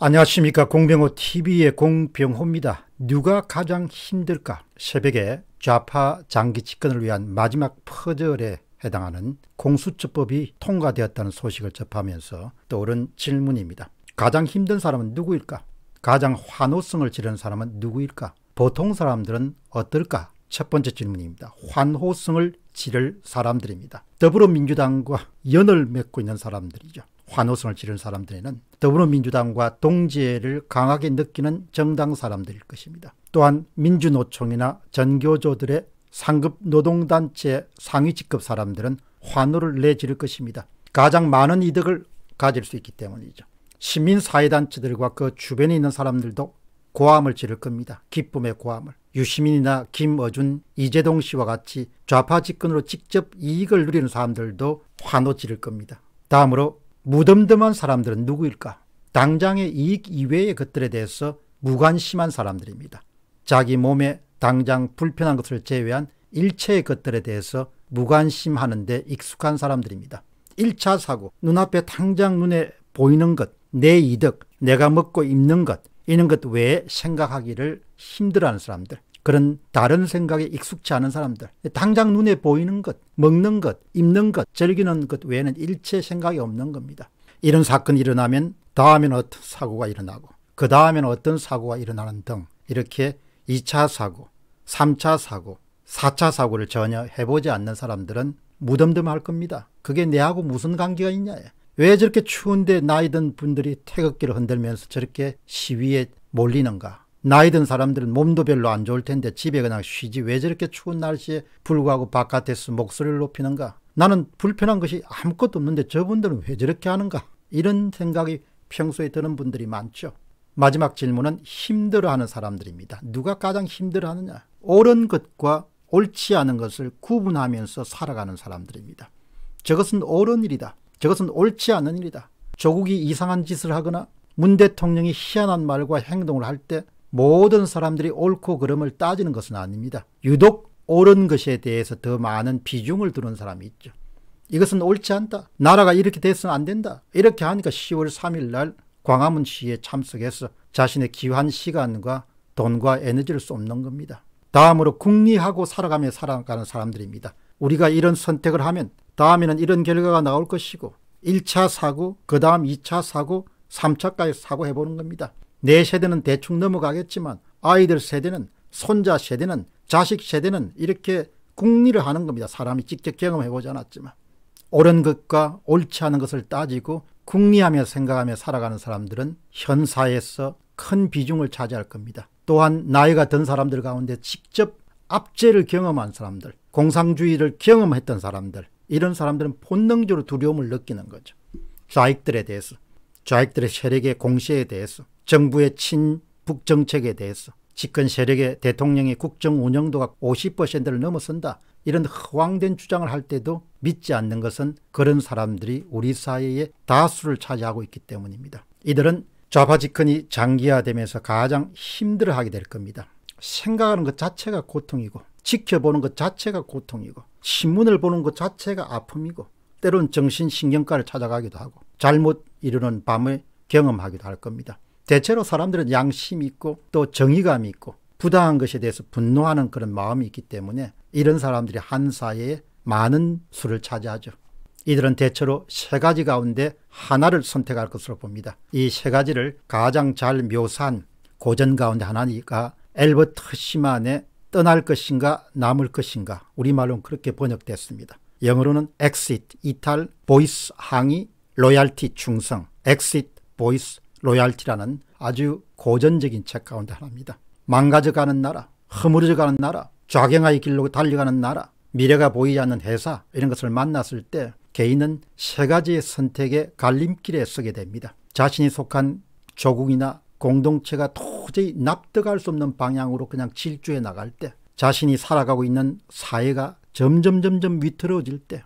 안녕하십니까 공병호 TV의 공병호입니다. 누가 가장 힘들까? 새벽에 좌파 장기 집권을 위한 마지막 퍼즐에 해당하는 공수처법이 통과되었다는 소식을 접하면서 떠오른 질문입니다. 가장 힘든 사람은 누구일까? 가장 환호성을 지르는 사람은 누구일까? 보통 사람들은 어떨까? 첫 번째 질문입니다. 환호성을 지를 사람들입니다. 더불어민주당과 연을 맺고 있는 사람들이죠. 환호성을 지른 사람들에는 더불어민주당과 동지애를 강하게 느끼는 정당 사람들일 것입니다. 또한 민주노총이나 전교조들의 상급 노동단체 상위 직급 사람들은 환호를 내지를 것입니다. 가장 많은 이득을 가질 수 있기 때문이죠. 시민사회단체들과 그 주변에 있는 사람들도 고함을 지를 겁니다. 기쁨의 고함을. 유시민이나 김어준, 이재동 씨와 같이 좌파 집권으로 직접 이익을 누리는 사람들도 환호 지를 겁니다. 다음으로 무덤덤한 사람들은 누구일까? 당장의 이익 이외의 것들에 대해서 무관심한 사람들입니다. 자기 몸에 당장 불편한 것을 제외한 일체의 것들에 대해서 무관심하는데 익숙한 사람들입니다. 1차 사고, 눈앞에 당장 눈에 보이는 것, 내 이득, 내가 먹고 입는 것, 이런 것 외에 생각하기를 힘들어하는 사람들. 그런 다른 생각에 익숙치 않은 사람들 당장 눈에 보이는 것, 먹는 것, 입는 것, 즐기는 것 외에는 일체 생각이 없는 겁니다. 이런 사건이 일어나면 다음엔 어떤 사고가 일어나고 그 다음엔 어떤 사고가 일어나는 등 이렇게 2차 사고, 3차 사고, 4차 사고를 전혀 해보지 않는 사람들은 무덤덤할 겁니다. 그게 내하고 무슨 관계가 있냐. 왜 저렇게 추운데 나이 든 분들이 태극기를 흔들면서 저렇게 시위에 몰리는가. 나이 든 사람들은 몸도 별로 안 좋을 텐데 집에 그냥 쉬지 왜 저렇게 추운 날씨에 불구하고 바깥에서 목소리를 높이는가? 나는 불편한 것이 아무것도 없는데 저분들은 왜 저렇게 하는가? 이런 생각이 평소에 드는 분들이 많죠. 마지막 질문은 힘들어하는 사람들입니다. 누가 가장 힘들어하느냐? 옳은 것과 옳지 않은 것을 구분하면서 살아가는 사람들입니다. 저것은 옳은 일이다. 저것은 옳지 않은 일이다. 조국이 이상한 짓을 하거나 문 대통령이 희한한 말과 행동을 할때 모든 사람들이 옳고 그름을 따지는 것은 아닙니다. 유독 옳은 것에 대해서 더 많은 비중을 두는 사람이 있죠. 이것은 옳지 않다. 나라가 이렇게 돼서는 안 된다. 이렇게 하니까 10월 3일 날 광화문 시에 참석해서 자신의 귀한 시간과 돈과 에너지를 쏟는 겁니다. 다음으로 궁리하고 살아가며 살아가는 사람들입니다. 우리가 이런 선택을 하면 다음에는 이런 결과가 나올 것이고 1차 사고, 그 다음 2차 사고, 3차까지 사고 해보는 겁니다. 내 세대는 대충 넘어가겠지만 아이들 세대는 손자 세대는 자식 세대는 이렇게 궁리를 하는 겁니다. 사람이 직접 경험해보지 않았지만. 옳은 것과 옳지 않은 것을 따지고 궁리하며 생각하며 살아가는 사람들은 현사에서 큰 비중을 차지할 겁니다. 또한 나이가 든 사람들 가운데 직접 압제를 경험한 사람들, 공상주의를 경험했던 사람들, 이런 사람들은 본능적으로 두려움을 느끼는 거죠. 좌익들에 대해서, 좌익들의 세력의 공시에 대해서, 정부의 친북 정책에 대해서 집권 세력의 대통령의 국정 운영도가 50%를 넘어선다. 이런 허황된 주장을 할 때도 믿지 않는 것은 그런 사람들이 우리 사회의 다수를 차지하고 있기 때문입니다. 이들은 좌파 집권이 장기화되면서 가장 힘들어하게 될 겁니다. 생각하는 것 자체가 고통이고 지켜보는 것 자체가 고통이고 신문을 보는 것 자체가 아픔이고 때론 정신신경과를 찾아가기도 하고 잘못 이루는 밤을 경험하기도 할 겁니다. 대체로 사람들은 양심 있고 또 정의감 있고 부당한 것에 대해서 분노하는 그런 마음이 있기 때문에 이런 사람들이 한 사회에 많은 수를 차지하죠. 이들은 대체로 세 가지 가운데 하나를 선택할 것으로 봅니다. 이 세 가지를 가장 잘 묘사한 고전 가운데 하나니까 엘버트 시만의 떠날 것인가 남을 것인가 우리말로는 그렇게 번역됐습니다. 영어로는 exit 이탈, voice 항의, loyalty 충성, exit, voice 로얄티라는 아주 고전적인 책 가운데 하나입니다. 망가져가는 나라, 허물어져가는 나라, 좌경화의 길로 달려가는 나라, 미래가 보이지 않는 회사 이런 것을 만났을 때 개인은 세 가지의 선택의 갈림길에 서게 됩니다. 자신이 속한 조국이나 공동체가 도저히 납득할 수 없는 방향으로 그냥 질주해 나갈 때 자신이 살아가고 있는 사회가 점점 점점 위태로워질 때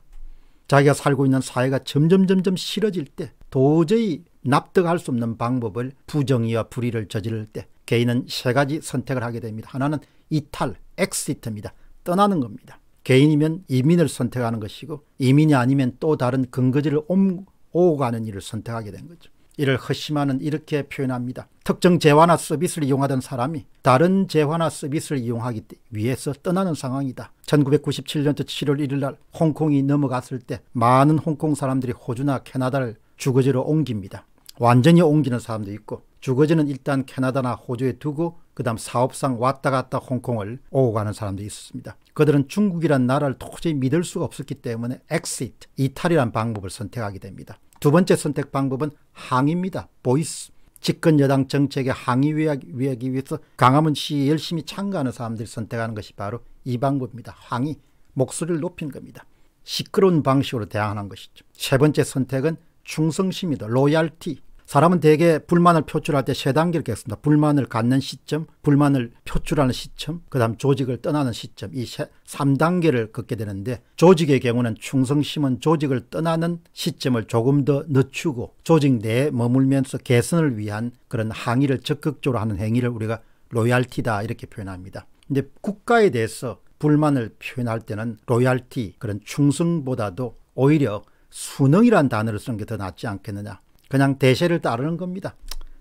자기가 살고 있는 사회가 점점 점점 싫어질 때 도저히 납득할 수 없는 방법을 부정의와 불의를 저지를 때 개인은 세 가지 선택을 하게 됩니다. 하나는 이탈, 엑시트입니다. 떠나는 겁니다. 개인이면 이민을 선택하는 것이고 이민이 아니면 또 다른 근거지를 옮고 가는 일을 선택하게 된 거죠. 이를 허심하는 이렇게 표현합니다. 특정 재화나 서비스를 이용하던 사람이 다른 재화나 서비스를 이용하기 위해서 떠나는 상황이다. 1997년도 7월 1일 날 홍콩이 넘어갔을 때 많은 홍콩 사람들이 호주나 캐나다를 주거지로 옮깁니다. 완전히 옮기는 사람도 있고 주거지는 일단 캐나다나 호주에 두고 그 다음 사업상 왔다 갔다 홍콩을 오고 가는 사람도 있었습니다. 그들은 중국이란 나라를 도저히 믿을 수가 없었기 때문에 엑시트, 이탈이란 방법을 선택하게 됩니다. 두 번째 선택 방법은 항입니다. 보이스. 집권 여당 정책에 항의 하기 위해서 강화문 시에 열심히 참가하는 사람들이 선택하는 것이 바로 이 방법입니다. 항의, 목소리를 높인 겁니다. 시끄러운 방식으로 대항하는 것이죠. 세 번째 선택은 충성심이다. 로얄티. 사람은 대개 불만을 표출할 때 세 단계를 겪습니다. 불만을 갖는 시점, 불만을 표출하는 시점, 그 다음 조직을 떠나는 시점, 이 3단계를 걷게 되는데 조직의 경우는 충성심은 조직을 떠나는 시점을 조금 더 늦추고 조직 내에 머물면서 개선을 위한 그런 항의를 적극적으로 하는 행위를 우리가 로얄티다 이렇게 표현합니다. 근데 국가에 대해서 불만을 표현할 때는 로얄티 그런 충성보다도 오히려 순응이란 단어를 쓰는 게 더 낫지 않겠느냐. 그냥 대세를 따르는 겁니다.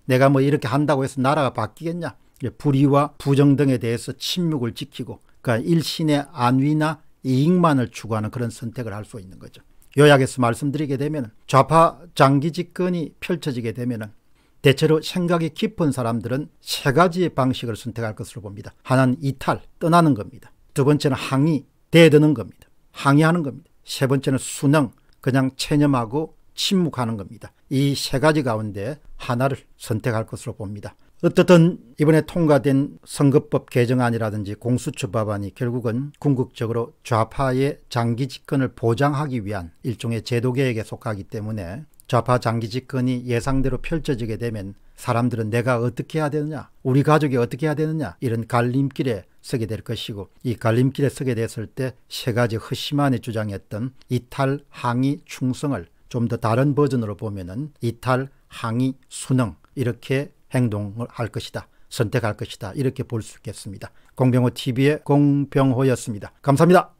내가 뭐 이렇게 한다고 해서 나라가 바뀌겠냐. 불의와 부정 등에 대해서 침묵을 지키고 그러니까 일신의 안위나 이익만을 추구하는 그런 선택을 할 수 있는 거죠. 요약해서 말씀드리게 되면 좌파 장기 집권이 펼쳐지게 되면 대체로 생각이 깊은 사람들은 세 가지의 방식을 선택할 것으로 봅니다. 하나는 이탈, 떠나는 겁니다. 두 번째는 항의, 대드는 겁니다. 항의하는 겁니다. 세 번째는 순응, 그냥 체념하고 침묵하는 겁니다. 이 세 가지 가운데 하나를 선택할 것으로 봅니다. 어떻든 이번에 통과된 선거법 개정안이라든지 공수처법안이 결국은 궁극적으로 좌파의 장기 집권을 보장하기 위한 일종의 제도개혁에 속하기 때문에 좌파 장기 집권이 예상대로 펼쳐지게 되면 사람들은 내가 어떻게 해야 되느냐 우리 가족이 어떻게 해야 되느냐 이런 갈림길에 서게 될 것이고 이 갈림길에 서게 됐을 때 세 가지 허심안에 주장했던 이탈, 항의, 충성을 좀 더 다른 버전으로 보면은 이탈, 항의, 순응 이렇게 행동을 할 것이다. 선택할 것이다. 이렇게 볼 수 있겠습니다. 공병호 TV의 공병호였습니다. 감사합니다.